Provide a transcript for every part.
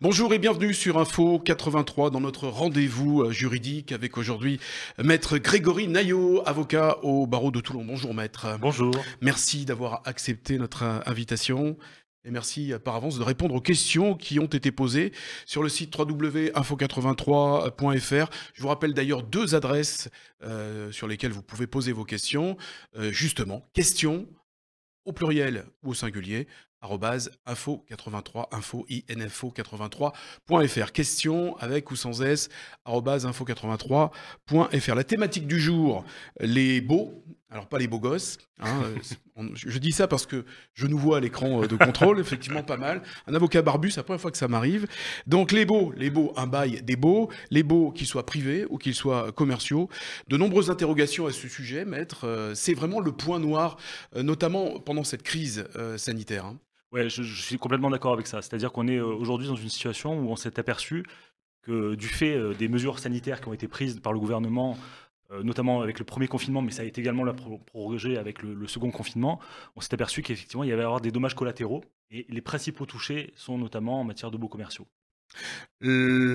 Bonjour et bienvenue sur Info 83 dans notre rendez-vous euh, juridique avec aujourd'hui maître Grégory Naillot, avocat au barreau de Toulon. Bonjour maître. Bonjour. Merci d'avoir accepté notre euh, invitation. Et merci euh, par avance de répondre aux questions qui ont été posées sur le site www.info83.fr. Je vous rappelle d'ailleurs deux adresses sur lesquelles vous pouvez poser vos questions. justement, questions au pluriel ou au singulier info83 info 83 info 83fr question avec ou sans s info83.fr la thématique du jour les beaux alors pas les beaux gosses hein, euh, je dis ça parce que je nous vois à l'écran euh, de contrôle effectivement pas mal un avocat barbu c'est la première fois que ça m'arrive donc les beaux les beaux un bail des beaux les beaux qu'ils soient privés ou qu'ils soient commerciaux de nombreuses interrogations à ce sujet maître euh, c'est vraiment le point noir notamment pendant cette crise sanitaire hein. Ouais, je, suis complètement d'accord avec ça. C'est-à-dire qu'on est, euh, aujourd'hui dans une situation où on s'est aperçu que du fait euh, des mesures sanitaires qui ont été prises par le gouvernement, euh, notamment avec le premier confinement, mais ça a été également la prorogé avec le, second confinement, on s'est aperçu qu'effectivement, il y avait avoir des dommages collatéraux. Et les principaux touchés sont notamment en matière de baux commerciaux.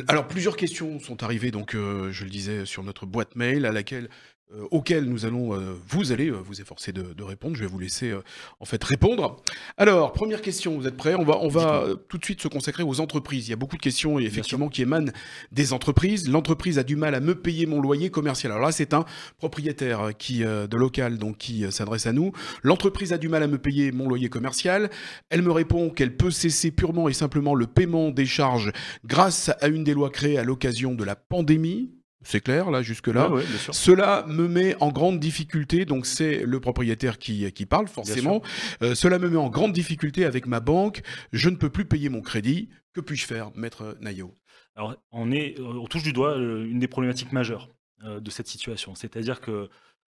alors plusieurs questions sont arrivées, donc je le disais sur notre boîte mail à laquelle euh, nous allons, euh, vous allez euh, vous efforcer de, répondre. Je vais vous laisser euh, en fait répondre. Alors, première question, vous êtes prêts On va, on va tout de suite se consacrer aux entreprises. Il y a beaucoup de questions et effectivement qui émanent des entreprises. L'entreprise a du mal à me payer mon loyer commercial. Alors là, c'est un propriétaire qui de local donc qui s'adresse à nous. L'entreprise a du mal à me payer mon loyer commercial. Elle me répond qu'elle peut cesser purement et simplement le paiement des charges grâce à une des lois créées à l'occasion de la pandémie. C'est clair, là, jusque-là. cela me met en grande difficulté, donc c'est le propriétaire qui, qui parle, forcément. Euh, cela me met en grande difficulté avec ma banque. Je ne peux plus payer mon crédit. Que puis-je faire, maître Nayo Alors, on, est, euh, on touche du doigt euh, une des problématiques majeures de cette situation. C'est-à-dire que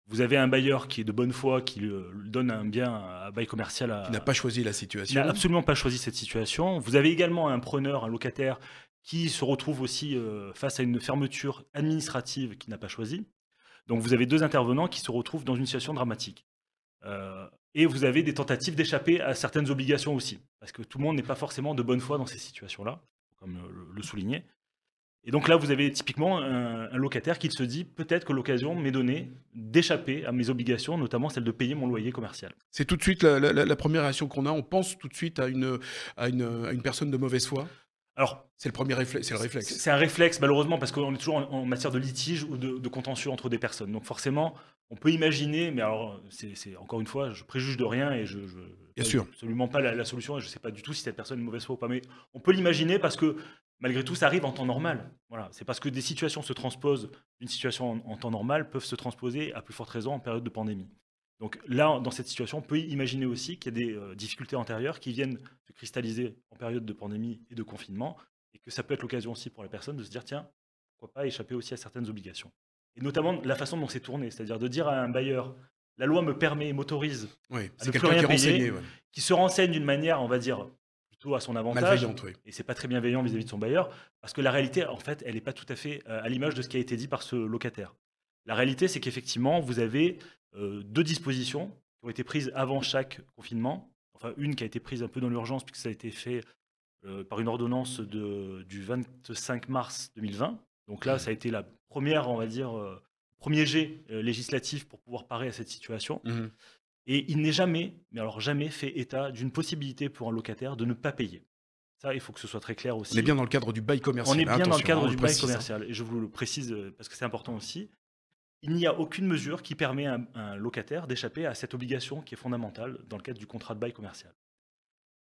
vous avez un bailleur qui est de bonne foi, qui donne un bien, à bail commercial. À, qui n'a pas choisi la situation. Qui n'a absolument pas choisi cette situation. Vous avez également un preneur, un locataire qui se retrouve aussi euh, face à une fermeture administrative qu'il n'a pas choisie. Donc vous avez deux intervenants qui se retrouvent dans une situation dramatique. Euh, et vous avez des tentatives d'échapper à certaines obligations aussi, parce que tout le monde n'est pas forcément de bonne foi dans ces situations-là, comme euh, le, soulignait. Et donc là, vous avez typiquement un, locataire qui se dit peut-être que l'occasion m'est donnée d'échapper à mes obligations, notamment celle de payer mon loyer commercial. C'est tout de suite la, première réaction qu'on a. On pense tout de suite à une, à une, à une personne de mauvaise foi. Alors, c'est le premier réflexe. C'est un réflexe, malheureusement, parce qu'on est toujours en, matière de litige ou de, contentieux entre des personnes. Donc, forcément, on peut imaginer, mais alors, c'est encore une fois, je préjuge de rien et je. je Absolument pas la, solution et je ne sais pas du tout si cette personne est mauvaise foi ou pas. Mais on peut l'imaginer parce que, malgré tout, ça arrive en temps normal. Voilà. C'est parce que des situations se transposent, une situation en, en temps normal peuvent se transposer à plus forte raison en période de pandémie. Donc là, dans cette situation, on peut imaginer aussi qu'il y a des euh, difficultés antérieures qui viennent se cristalliser en période de pandémie et de confinement, et que ça peut être l'occasion aussi pour la personne de se dire, tiens, pourquoi pas échapper aussi à certaines obligations. Et notamment la façon dont c'est tourné, c'est-à-dire de dire à un bailleur, la loi me permet, m'autorise oui, à qui, se renseigne d'une manière, on va dire, plutôt à son avantage, et et c'est pas très bienveillant vis-à-vis -vis de son bailleur, parce que la réalité, en fait, elle n'est pas tout à fait euh, à l'image de ce qui a été dit par ce locataire. La réalité, c'est qu'effectivement, vous avez euh, deux dispositions qui ont été prises avant chaque confinement. Enfin, une qui a été prise un peu dans l'urgence, puisque ça a été fait euh, par une ordonnance du 25 mars 2020. Donc là, ça a été la première, on va dire, euh, premier jet législatif pour pouvoir parer à cette situation. Mmh Et il n'est jamais, mais alors jamais, fait état d'une possibilité pour un locataire de ne pas payer. Ça, il faut que ce soit très clair aussi. On est bien dans le cadre du bail commercial. On est bien dans le cadre hein, du bail hein. commercial. Et je vous le précise parce que c'est important aussi il n'y a aucune mesure qui permet à un locataire d'échapper à cette obligation qui est fondamentale dans le cadre du contrat de bail commercial.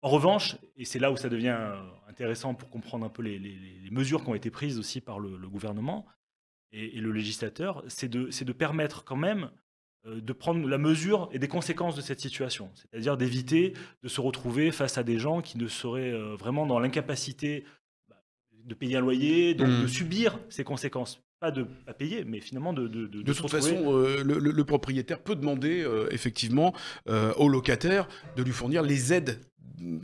En revanche, et c'est là où ça devient euh, intéressant pour comprendre un peu les, mesures qui ont été prises aussi par le, gouvernement et, le législateur, c'est de, permettre quand même euh, de prendre la mesure et des conséquences de cette situation, c'est-à-dire d'éviter de se retrouver face à des gens qui ne seraient euh, vraiment dans l'incapacité de payer un loyer, donc mmh. de subir ces conséquences. Pas de pas payer, mais finalement de. De, de, toute façon, euh, le, propriétaire peut demander euh, effectivement euh, au locataire de lui fournir les aides mmh,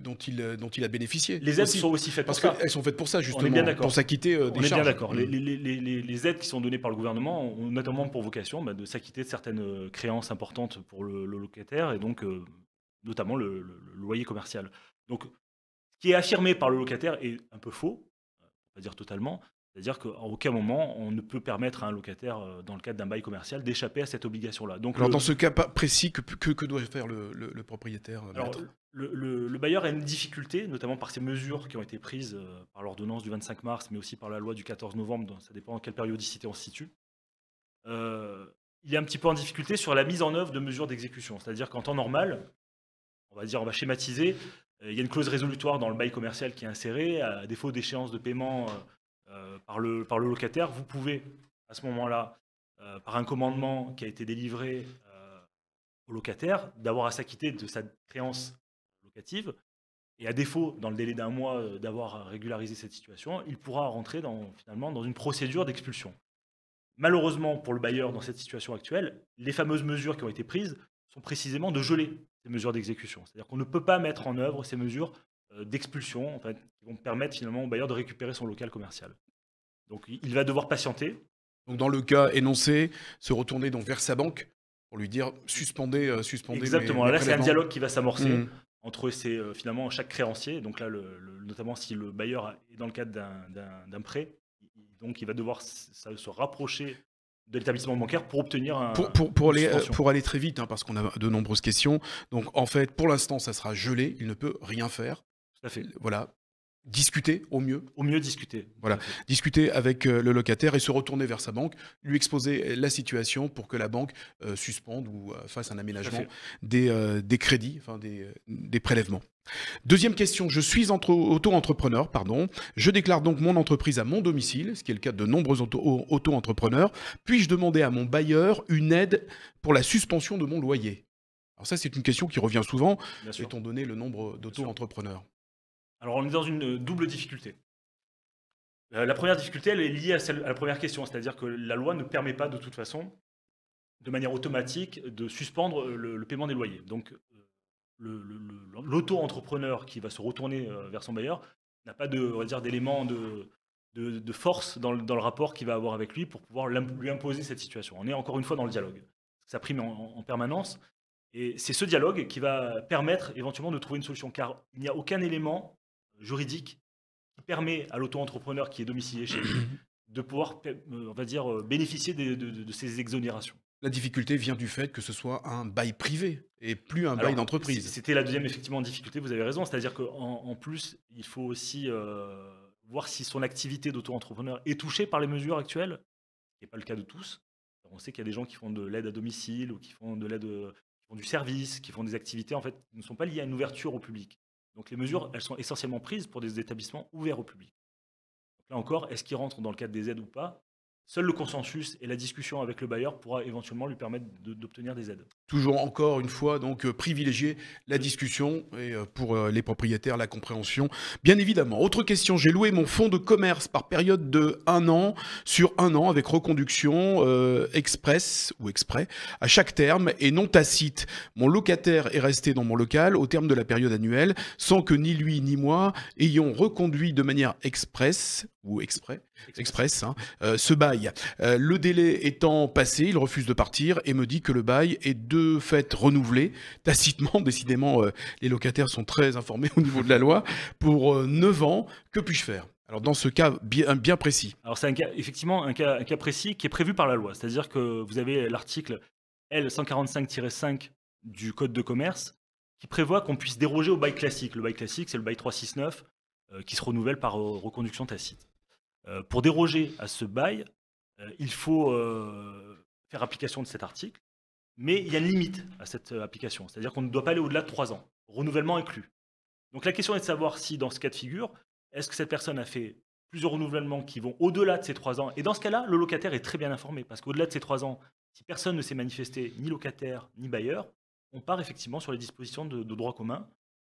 dont il, dont il a bénéficié. Les aides sont aussi faites pour ça. qu'elles sont faites pour ça, justement, pour s'acquitter des charges. On est bien d'accord. Mmh. Les, aides qui sont données par le gouvernement ont notamment pour vocation bah, de s'acquitter de certaines créances importantes pour le, locataire et donc notamment le, le, loyer commercial. Donc qui est affirmé par le locataire est un peu faux, va dire totalement. C'est-à-dire qu'à aucun moment, on ne peut permettre à un locataire, euh, dans le cadre d'un bail commercial, d'échapper à cette obligation-là. dans ce cas précis, que, que, doit faire le, propriétaire euh, Alors, le, bailleur a une difficulté, notamment par ces mesures qui ont été prises euh, par l'ordonnance du 25 mars, mais aussi par la loi du 14 novembre, ça dépend en quelle périodicité on se situe. il est un petit peu en difficulté sur la mise en œuvre de mesures d'exécution. C'est-à-dire qu'en temps normal, on va dire, on va schématiser, euh, il y a une clause résolutoire dans le bail commercial qui est insérée. À défaut d'échéance de paiement euh, euh, par, le, locataire, vous pouvez, à ce moment-là, par un commandement qui a été délivré au locataire, d'avoir à s'acquitter de sa créance locative. Et à défaut, dans le délai d'un mois d'avoir régularisé cette situation, il pourra rentrer finalement dans une procédure d'expulsion. Malheureusement pour le bailleur dans cette situation actuelle, les fameuses mesures qui ont été prises sont précisément de geler mesures d'exécution. C'est-à-dire qu'on ne peut pas mettre en œuvre ces mesures euh, d'expulsion en fait, qui vont permettre finalement au bailleur de récupérer son local commercial. Donc il va devoir patienter. Donc dans le cas énoncé, se retourner donc vers sa banque pour lui dire suspendez, euh, suspendez. Exactement. là, c'est un dialogue qui va s'amorcer mmh. entre ces, euh, finalement chaque créancier. Donc là, le, notamment si le bailleur est dans le cadre d'un prêt, donc il va devoir se rapprocher de l'établissement bancaire pour obtenir un, pour, aller, euh, pour aller très vite, hein, parce qu'on a de nombreuses questions. Donc en fait, pour l'instant, ça sera gelé, il ne peut rien faire. fait. Voilà, discuter au mieux. Au mieux discuter. Voilà, discuter avec euh, le locataire et se retourner vers sa banque, lui exposer euh, la situation pour que la banque euh, suspende ou fasse un aménagement des, crédits, enfin des, des, prélèvements. Deuxième question, je suis auto-entrepreneur, pardon. Je déclare donc mon entreprise à mon domicile, ce qui est le cas de nombreux auto-entrepreneurs. Puis-je demander à mon bailleur une aide pour la suspension de mon loyer Alors ça, c'est une question qui revient souvent, étant donné le nombre d'auto-entrepreneurs. Alors, on est dans une euh, double difficulté. Euh, la première difficulté, elle est liée à, la première question, c'est-à-dire que la loi ne permet pas de toute façon, de manière automatique, de suspendre euh, le, paiement des loyers. Donc, l'auto-entrepreneur qui va se retourner vers son bailleur n'a pas de, d'éléments de, de, force dans le, rapport qu'il va avoir avec lui pour pouvoir lui imposer cette situation. On est encore une fois dans le dialogue. Ça prime en permanence. Et c'est ce dialogue qui va permettre éventuellement de trouver une solution, car il n'y a aucun élément juridique qui permet à l'auto-entrepreneur qui est domicilié chez lui de pouvoir, euh, on va dire, euh, bénéficier de, ces exonérations. La difficulté vient du fait que ce soit un bail privé et plus un bail d'entreprise. C'était la deuxième effectivement difficulté, vous avez raison. C'est-à-dire qu'en en plus, il faut aussi euh, voir si son activité d'auto-entrepreneur est touchée par les mesures actuelles, ce qui n'est pas le cas de tous. on sait qu'il y a des gens qui font de l'aide à domicile ou qui font de l'aide, qui font du service, qui font des activités en fait qui ne sont pas liées à une ouverture au public. Donc les mesures, elles sont essentiellement prises pour des établissements ouverts au public. là encore, est-ce qu'ils rentrent dans le cadre des aides ou pas Seul le consensus et la discussion avec le bailleur pourra éventuellement lui permettre d'obtenir des aides. Toujours encore une fois, donc euh, privilégier la discussion et euh, pour euh, les propriétaires la compréhension, bien évidemment. Autre question, j'ai loué mon fonds de commerce par période de un an sur un an avec reconduction express ou exprès à chaque terme et non tacite. Mon locataire est resté dans mon local au terme de la période annuelle sans que ni lui ni moi ayons reconduit de manière express ou exprès, express, hein, euh, ce bail. Euh, le délai étant passé, il refuse de partir et me dit que le bail est de fait renouvelé, tacitement, décidément, euh, les locataires sont très informés au niveau de la loi, pour 9 ans. Que puis-je faire alors dans ce cas bien, précis. Alors c'est effectivement un cas précis qui est prévu par la loi, c'est-à-dire que vous avez l'article L145-5 du Code de commerce qui prévoit qu'on puisse déroger au bail classique. Le bail classique, c'est le bail 369, euh, qui se renouvelle par euh, reconduction tacite. Euh, pour déroger à ce bail, il faut faire application de cet article, mais il y a une limite à cette application, c'est-à-dire qu'on ne doit pas aller au-delà de 3 ans, renouvellement inclus. Donc la question est de savoir si dans ce cas de figure, est-ce que cette personne a fait plusieurs renouvellements qui vont au-delà de ces 3 ans, et dans ce cas-là, le locataire est très bien informé, parce qu'au-delà de ces 3 ans, si personne ne s'est manifesté, ni locataire, ni bailleur, on part effectivement sur les dispositions de, de droit commun,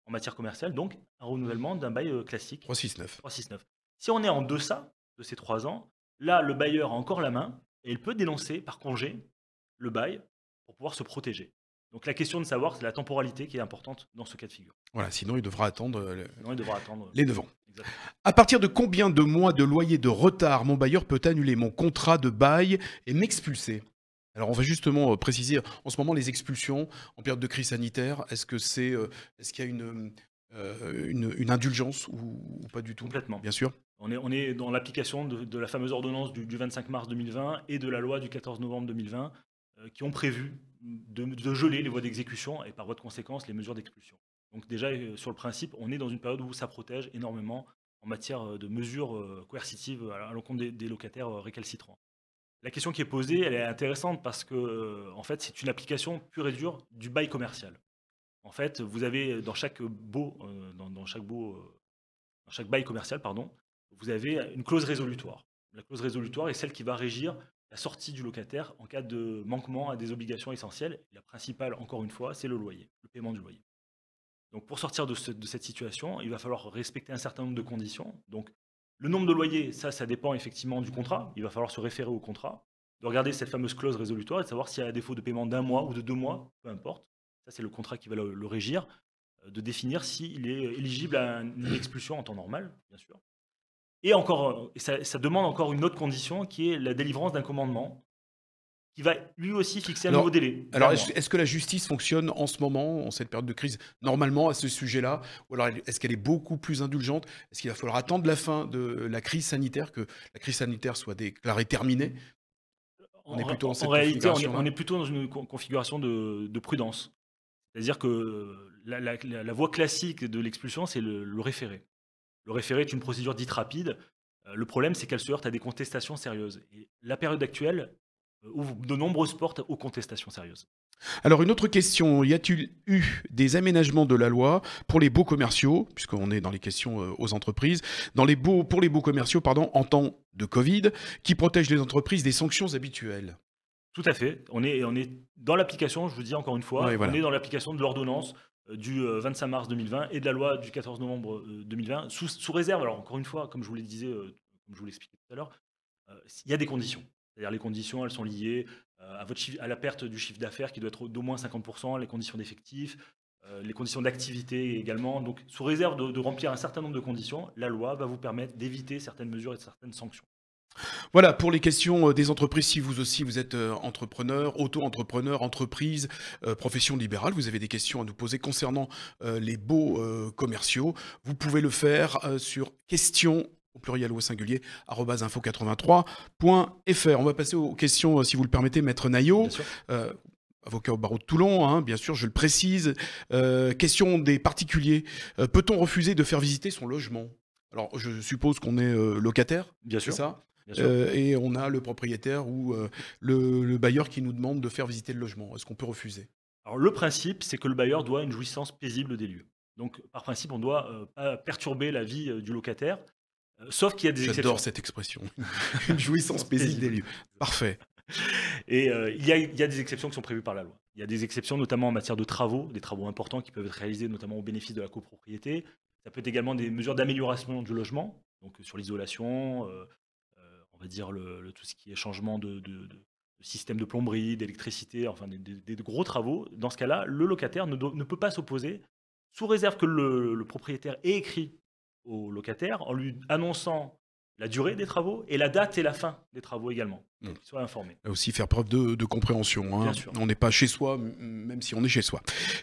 en matière commerciale, donc un renouvellement d'un bail euh, classique. 369. 369. Si on est en deçà de ces trois ans, là, le bailleur a encore la main et il peut dénoncer par congé le bail pour pouvoir se protéger. Donc la question de savoir, c'est la temporalité qui est importante dans ce cas de figure. Voilà, sinon il devra attendre, euh, euh, les 9 ans. À partir de combien de mois de loyer de retard mon bailleur peut annuler mon contrat de bail et m'expulser alors on va justement euh, préciser, en ce moment, les expulsions en période de crise sanitaire, est-ce que c'est, euh, est-ce qu'il y a une, euh, indulgence ou, pas du tout Complètement. Bien sûr. On est, dans l'application de, la fameuse ordonnance du, 25 mars 2020 et de la loi du 14 novembre 2020 qui ont prévu de, geler les voies d'exécution et par voie de conséquence les mesures d'expulsion. Donc déjà, sur le principe, on est dans une période où ça protège énormément en matière de mesures coercitives à l'encontre des locataires récalcitrants. La question qui est posée, elle est intéressante parce que, euh, en fait, c'est une application pure et dure du bail commercial. En fait, vous avez dans chaque beau, euh, dans, chaque euh, chaque bail commercial, pardon, vous avez une clause résolutoire. La clause résolutoire est celle qui va régir la sortie du locataire en cas de manquement à des obligations essentielles. La principale, encore une fois, c'est le loyer, le paiement du loyer. Donc pour sortir de, de, cette situation, il va falloir respecter un certain nombre de conditions. Donc le nombre de loyers, ça, ça dépend effectivement du contrat. Il va falloir se référer au contrat, de regarder cette fameuse clause résolutoire et de savoir s'il y a un défaut de paiement d'un mois ou de deux mois, peu importe. Ça, c'est le contrat qui va le, régir, euh, de définir s'il est éligible à une expulsion en temps normal, bien sûr. Et encore, euh, ça, demande encore une autre condition qui est la délivrance d'un commandement il va lui aussi fixer un nouveau délai. Alors, est-ce, que la justice fonctionne en ce moment, en cette période de crise, normalement à ce sujet-là Ou alors, est-ce qu'elle est beaucoup plus indulgente Est-ce qu'il va falloir attendre la fin de la crise sanitaire, que la crise sanitaire soit déclarée terminée on est plutôt dans cette on est, plutôt dans une configuration de, prudence. C'est-à-dire que la, voie classique de l'expulsion, c'est le, le, référé. Le référé est une procédure dite rapide. Euh, le problème, c'est qu'elle se heurte à des contestations sérieuses. Et la période actuelle ouvre de nombreuses portes aux contestations sérieuses. Alors une autre question, y a-t-il eu des aménagements de la loi pour les beaux commerciaux, puisqu'on est dans les questions euh, aux entreprises, dans les beaux pour les beaux commerciaux pardon, en temps de Covid, qui protègent les entreprises des sanctions habituelles Tout à fait, on est, on est dans l'application, je vous dis encore une fois, on est dans l'application de l'ordonnance euh, du 25 euh, mars 2020 et de la loi du 14 novembre 2020, sous, réserve, alors encore une fois, comme je vous disais, comme je vous l'expliquais tout à l'heure, il y a des conditions. C'est-à-dire les conditions, elles sont liées euh, à, la perte du chiffre d'affaires qui doit être d'au moins 50%, les conditions d'effectifs, euh, les conditions d'activité également. Donc, sous réserve de, remplir un certain nombre de conditions, la loi va vous permettre d'éviter certaines mesures et certaines sanctions. Voilà, pour les questions euh, des entreprises, si vous aussi vous êtes entrepreneur, auto-entrepreneur, entreprise, profession libérale, vous avez des questions à nous poser concernant les beaux commerciaux, vous pouvez le faire sur questions pluriel ou au singulier, info83.fr. On va passer aux questions, euh, si vous le permettez, Maître Naillot. Euh, avocat au barreau de Toulon, hein, bien sûr, je le précise. Euh, question des particuliers. Peut-on refuser de faire visiter son logement Alors, je suppose qu'on est locataire. Bien sûr. ça et on a le propriétaire ou le, bailleur qui nous demande de faire visiter le logement. Est-ce qu'on peut refuser Alors le principe, c'est que le bailleur doit une jouissance paisible des lieux. Donc par principe, on doit pas perturber la vie du locataire. Sauf qu'il y a des exceptions. J'adore cette expression. Une jouissance paisible des lieux. Parfait. Et euh, il, y a, des exceptions qui sont prévues par la loi. Il y a des exceptions notamment en matière de travaux, des travaux importants qui peuvent être réalisés notamment au bénéfice de la copropriété. Ça peut être également des mesures d'amélioration du logement, donc euh, sur l'isolation, euh, on va dire le, tout ce qui est changement de, système de plomberie, d'électricité, enfin des, gros travaux. Dans ce cas-là, le locataire ne, peut pas s'opposer, sous réserve que le propriétaire ait écrit au locataire en lui annonçant la durée des travaux et la date et la fin des travaux également, mmh. Il faut aussi, faire preuve de, compréhension. Hein. On n'est pas chez soi, même si on est chez soi.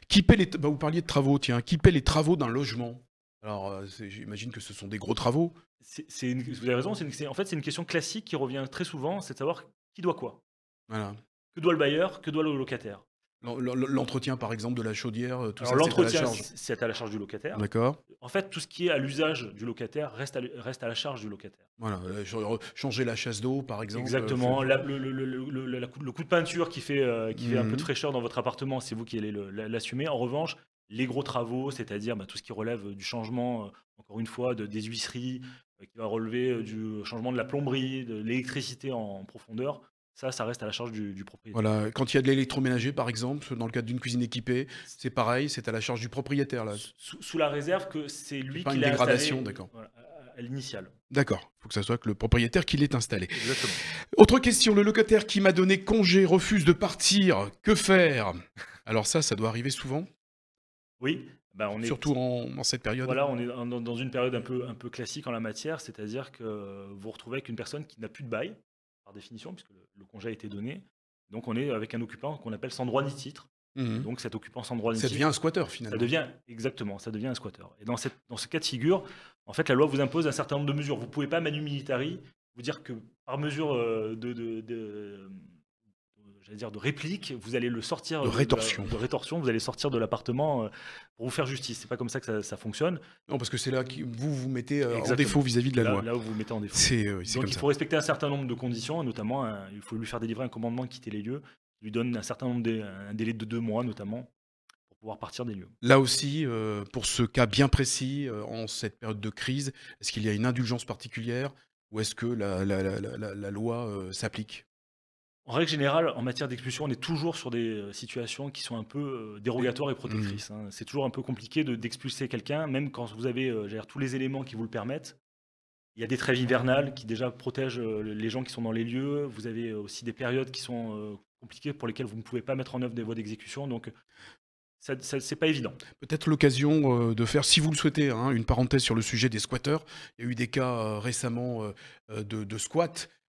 Qui paie les, bah, vous parliez de travaux, tiens. Qui paie les travaux d'un logement Alors, euh, j'imagine que ce sont des gros travaux. vous avez raison, en fait, c'est une question classique qui revient très souvent, c'est de savoir qui doit quoi. Voilà. Que doit le bailleur, que doit le locataire L'entretien, par exemple, de la chaudière, euh, tout ça, l'entretien, c'est à la charge du locataire. D'accord. En fait, tout ce qui est à l'usage du locataire reste à, la charge du locataire. Voilà, euh, changer la chasse d'eau, par exemple. Exactement. Euh, le, coup de peinture qui fait, un peu de mhm. fraîcheur dans votre appartement, c'est vous qui allez l'assumer. En revanche, les gros travaux, c'est-à-dire bah, tout ce qui relève du changement, encore une fois, de, des huisseries, qui va relever du changement de la plomberie, de l'électricité en profondeur, ça, ça reste à la charge du, propriétaire. Voilà, quand il y a de l'électroménager, par exemple, dans le cadre d'une cuisine équipée, c'est pareil, c'est à la charge du propriétaire. Là. Sous, la réserve que c'est lui qui l'a dégradation, d'accord. à l'initiale. D'accord, il faut que ça soit que le propriétaire qui l'ait installé. Exactement. Autre question, le locataire qui m'a donné congé refuse de partir, que faire Alors ça, ça doit arriver souvent Oui, bah, on est surtout en, cette période. Voilà, on est dans une période un peu, un peu classique en la matière, c'est-à-dire que vous vous retrouvez avec une personne qui n'a plus de bail, par définition, puisque le, congé a été donné. Donc on est avec un occupant qu'on appelle sans droit ni titre. Mhm. Donc cet occupant sans droit ni titre. Ça devient un squatter, finalement. Ça devient, exactement, ça devient un squatteur. Et dans, cette, dans ce cas de figure, en fait, la loi vous impose un certain nombre de mesures. Vous pouvez pas, manu militari, vous dire que par mesure euh, de j'allais dire de réplique, vous allez le sortir de rétorsion, de, rétorsion vous allez sortir de l'appartement euh, pour vous faire justice. C'est pas comme ça que ça, fonctionne. Non, parce que c'est là que vous vous mettez euh, en défaut vis-à-vis de la loi. Là où vous vous mettez en défaut. Donc il faut respecter un certain nombre de conditions, notamment il faut lui faire délivrer un commandement de quitter les lieux, lui donne un certain nombre délai de deux mois notamment pour pouvoir partir des lieux. Là aussi, euh, pour ce cas bien précis, en cette période de crise, est-ce qu'il y a une indulgence particulière ou est-ce que la, loi s'applique en règle générale, en matière d'expulsion, on est toujours sur des euh, situations qui sont un peu euh, dérogatoires et protectrices. Mmh. Hein. C'est toujours un peu compliqué d'expulser quelqu'un, même quand vous avez euh, tous les éléments qui vous le permettent. Il y a des trêves hivernales qui déjà protègent les gens qui sont dans les lieux. Vous avez aussi des périodes qui sont compliquées pour lesquelles vous ne pouvez pas mettre en œuvre des voies d'exécution. Donc, ce n'est c'est pas évident. Peut-être l'occasion de faire, si vous le souhaitez, hein, une parenthèse sur le sujet des squatteurs. Il y a eu des cas récemment de, de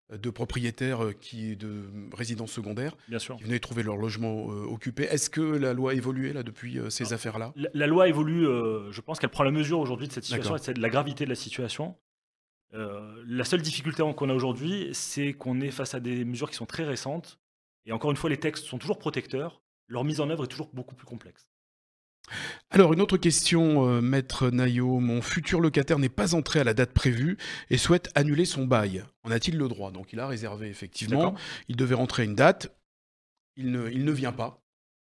de propriétaires euh, qui de résidences secondaires qui venaient trouver leur logement euh, occupé. Est-ce que la loi a évolué là depuis euh, ces ah, affaires-là la, loi évolue. je pense qu'elle prend la mesure aujourd'hui de cette situation et de la gravité de la situation. la seule difficulté qu'on a aujourd'hui, c'est qu'on est face à des mesures qui sont très récentes. Et encore une fois, les textes sont toujours protecteurs. Leur mise en œuvre est toujours beaucoup plus complexe. Alors une autre question, euh, maître Nayo, mon futur locataire n'est pas entré à la date prévue et souhaite annuler son bail. En a-t-il le droit Donc il a réservé effectivement, il devait rentrer à une date, il ne, il ne vient pas.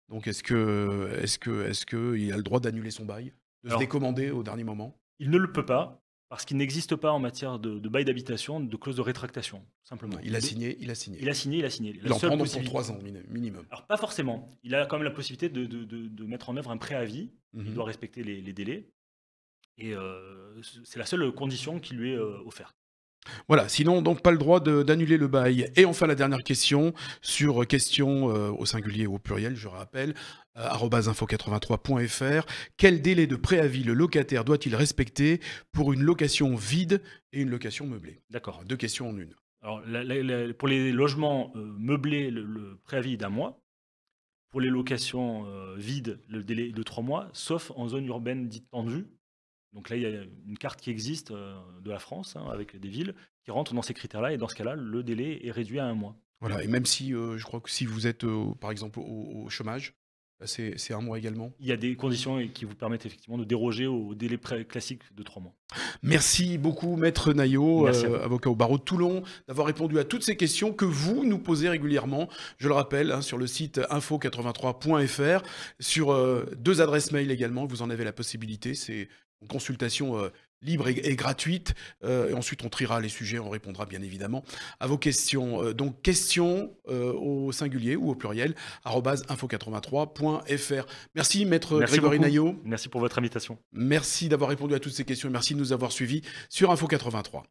Donc est-ce que est-ce que est-ce que il a le droit d'annuler son bail, de se décommander au dernier moment Il ne le peut pas parce qu'il n'existe pas en matière de, bail d'habitation de clause de rétractation, simplement. il a signé, il a signé. Il a signé, il a signé. La seule pour trois ans minimum. Alors pas forcément. Il a quand même la possibilité de, mettre en œuvre un préavis. Il mhm. doit respecter les, délais. Et euh, c'est la seule condition qui lui est euh, offerte. Voilà, sinon donc pas le droit d'annuler le bail. Et enfin la dernière question sur euh, question euh, au singulier ou au pluriel, je rappelle, euh, @info83.fr. Quel délai de préavis le locataire doit-il respecter pour une location vide et une location meublée D'accord. Deux questions en une. Alors pour les logements meublés, le, préavis préavis d'un mois. Pour les locations vides, le délai est de trois mois, sauf en zone urbaine dite tendue donc là, il y a une carte qui existe euh, de la France, hein, avec des villes, qui rentrent dans ces critères-là, et dans ce cas-là, le délai est réduit à un mois. Voilà, et même si euh, je crois que si vous êtes, euh, par exemple, au, chômage, bah, c'est un mois également. Il y a des conditions qui vous permettent effectivement de déroger au délai classique de trois mois. Merci beaucoup, Maître Naillot, avocat au barreau de Toulon, d'avoir répondu à toutes ces questions que vous nous posez régulièrement. Je le rappelle, hein, sur le site info83.fr, sur deux adresses mail également, vous en avez la possibilité. C'est consultation euh, libre et, gratuite. Euh, et ensuite, on triera les sujets, on répondra bien évidemment à vos questions. Euh, donc, questions au singulier ou au pluriel, info83.fr. Merci, maître Grégory Naillot. Merci pour votre invitation. Merci d'avoir répondu à toutes ces questions et merci de nous avoir suivis sur Info83.